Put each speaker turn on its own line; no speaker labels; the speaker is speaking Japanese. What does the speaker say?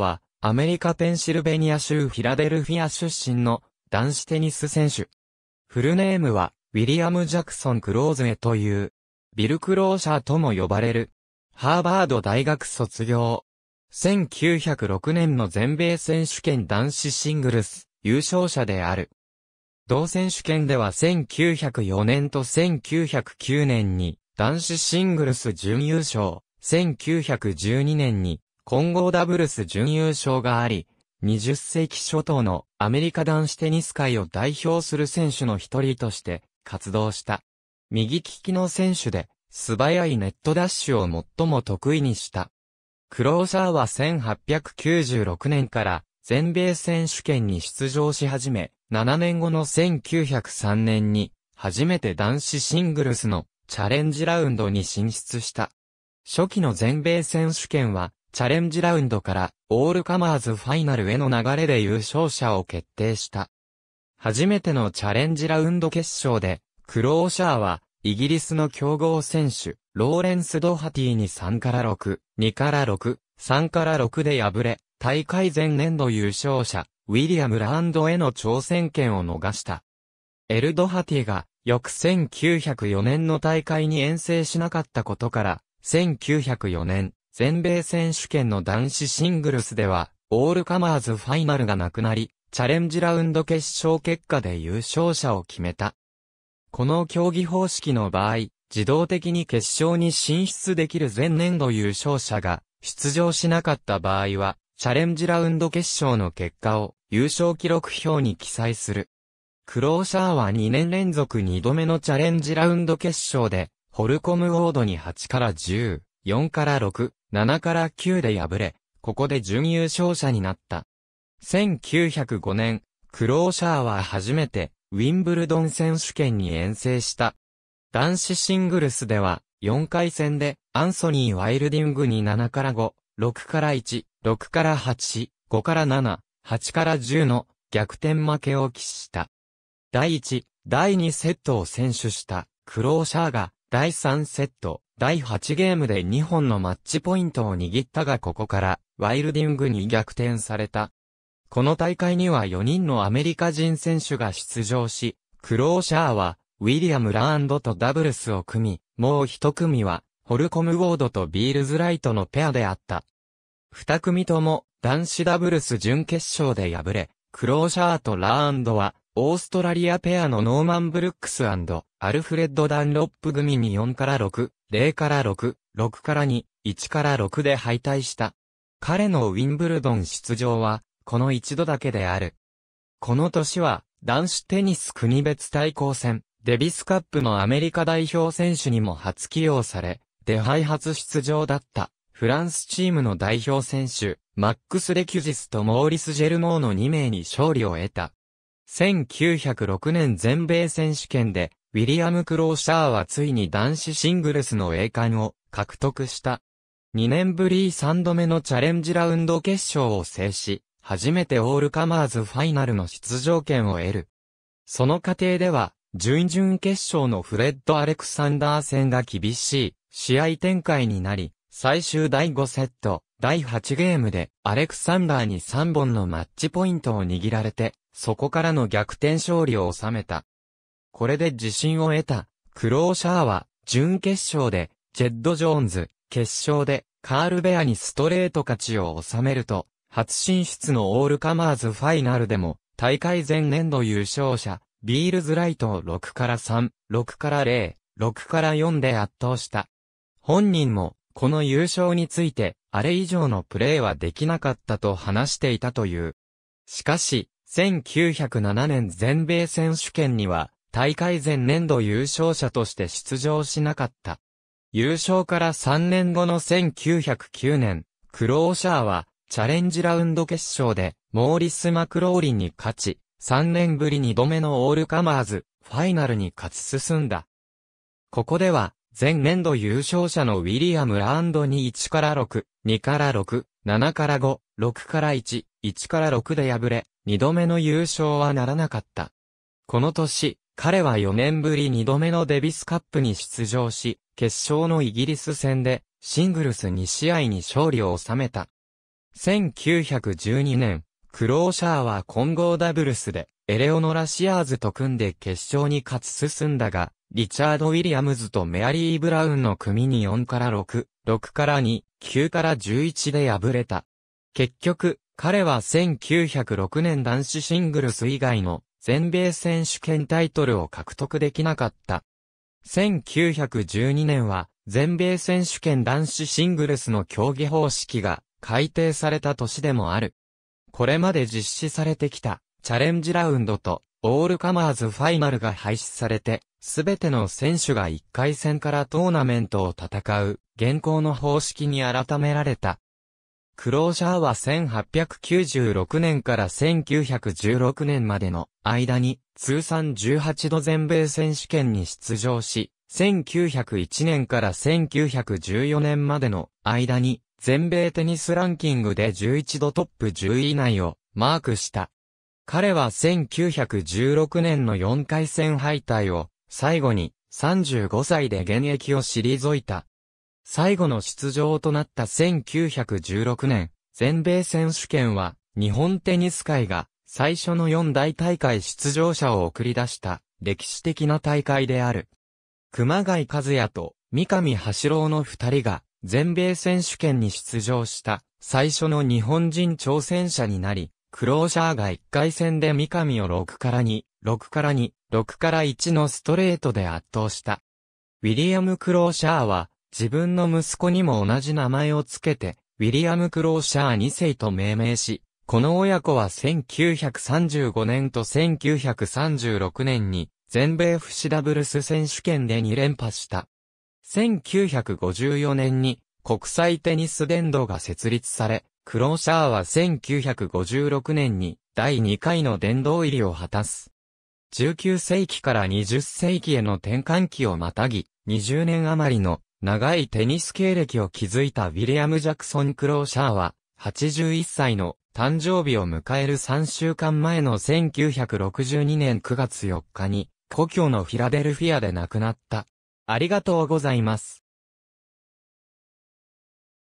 は、アメリカペンシルベニア州フィラデルフィア出身の男子テニス選手。フルネームは、ウィリアム・ジャクソン・クローズエという、ビル・クローシャーとも呼ばれる。ハーバード大学卒業。1906年の全米選手権男子シングルス優勝者である。同選手権では1904年と1909年に男子シングルス準優勝、1912年に混合ダブルス準優勝があり、20世紀初頭のアメリカ男子テニス界を代表する選手の一人として活動した。右利きの選手で素早いネットダッシュを最も得意にした。クローシャーは1896年から全米選手権に出場し始め、7年後の1903年に初めて男子シングルスのチャレンジラウンドに進出した。初期の全米選手権はチャレンジラウンドからオールカマーズファイナルへの流れで優勝者を決定した。初めてのチャレンジラウンド決勝で、クローシャーは、イギリスの強豪選手、ローレンス・ドハティに3から6、2から6、3から6で敗れ、大会前年度優勝者、ウィリアム・ランドへの挑戦権を逃した。エルドハティが、翌1904年の大会に遠征しなかったことから、1904年、全米選手権の男子シングルスでは、オールカマーズファイナルがなくなり、チャレンジラウンド決勝結果で優勝者を決めた。この競技方式の場合、自動的に決勝に進出できる前年度優勝者が出場しなかった場合は、チャレンジラウンド決勝の結果を優勝記録表に記載する。クローシャーは2年連続2度目のチャレンジラウンド決勝で、ホルコムウォードに8から10、4から6、7から9で敗れ、ここで準優勝者になった。1905年、クローシャーは初めて、ウィンブルドン選手権に遠征した。男子シングルスでは、4回戦で、アンソニー・ワイルディングに7から5、6から1、6から8、5から7、8から10の逆転負けを喫した。第1、第2セットを選手した、クローシャーが、第3セット、第8ゲームで2本のマッチポイントを握ったがここからワイルディングに逆転された。この大会には4人のアメリカ人選手が出場し、クローシャーはウィリアム・ラーンドとダブルスを組み、もう一組はホルコム・ウォードとビールズ・ライトのペアであった。二組とも男子ダブルス準決勝で敗れ、クローシャーとラーンドはオーストラリアペアのノーマン・ブルックスアルフレッド・ダンロップ組に4から6、0から6、6から2、1から6で敗退した。彼のウィンブルドン出場は、この一度だけである。この年は、男子テニス国別対抗戦、デビスカップのアメリカ代表選手にも初起用され、出敗初出場だった、フランスチームの代表選手、マックス・レキュジスとモーリス・ジェルモーの2名に勝利を得た。1906年全米選手権で、ウィリアム・クローシャーはついに男子シングルスの栄冠を獲得した。2年ぶり3度目のチャレンジラウンド決勝を制し、初めてオールカマーズファイナルの出場権を得る。その過程では、準々決勝のフレッド・アレクサンダー戦が厳しい試合展開になり、最終第5セット、第8ゲームでアレクサンダーに3本のマッチポイントを握られて、そこからの逆転勝利を収めた。これで自信を得た、クローシャーは、準決勝で、ジェッド・ジョーンズ、決勝で、カール・ベアにストレート勝ちを収めると、初進出のオールカマーズファイナルでも、大会前年度優勝者、ビールズ・ライトを6から3、6から0、6から4で圧倒した。本人も、この優勝について、あれ以上のプレーはできなかったと話していたという。しかし、1907年全米選手権には、大会前年度優勝者として出場しなかった。優勝から3年後の1909年、クローシャーは、チャレンジラウンド決勝で、モーリス・マクローリンに勝ち、3年ぶり2度目のオールカマーズ、ファイナルに勝ち進んだ。ここでは、前年度優勝者のウィリアム・ラウンドに1から6、2から6、7から5、6から1、1から6で敗れ、2度目の優勝はならなかった。この年、彼は4年ぶり2度目のデビスカップに出場し、決勝のイギリス戦で、シングルス2試合に勝利を収めた。1912年、クローシャーは混合ダブルスで、エレオノラ・シアーズと組んで決勝に勝ち進んだが、リチャード・ウィリアムズとメアリー・ブラウンの組に4から6、6から2、9から11で敗れた。結局、彼は1906年男子シングルス以外の全米選手権タイトルを獲得できなかった。1912年は全米選手権男子シングルスの競技方式が改定された年でもある。これまで実施されてきたチャレンジラウンドとオールカマーズファイナルが廃止されて、すべての選手が1回戦からトーナメントを戦う、現行の方式に改められた。クローシャーは1896年から1916年までの間に通算18度全米選手権に出場し、1901年から1914年までの間に全米テニスランキングで11度トップ10位以内をマークした。彼は1916年の4回戦敗退を最後に35歳で現役を退いた。最後の出場となった1916年、全米選手権は日本テニス界が最初の4大大会出場者を送り出した歴史的な大会である。熊谷和也と三上八郎の二人が全米選手権に出場した最初の日本人挑戦者になり、クローシャーが1回戦で三上を6から2、6から2、6から1のストレートで圧倒した。ウィリアム・クローシャーは、自分の息子にも同じ名前をつけて、ウィリアム・クローシャー2世と命名し、この親子は1935年と1936年に、全米不死ダブルス選手権で2連覇した。1954年に、国際テニス伝道が設立され、クローシャーは1956年に第2回の殿堂入りを果たす。19世紀から20世紀への転換期をまたぎ、20年余りの長いテニス経歴を築いたウィリアム・ジャクソン・クローシャーは、81歳の誕生日を迎える3週間前の1962年9月4日に、故郷のフィラデルフィアで亡くなった。ありがとうございます。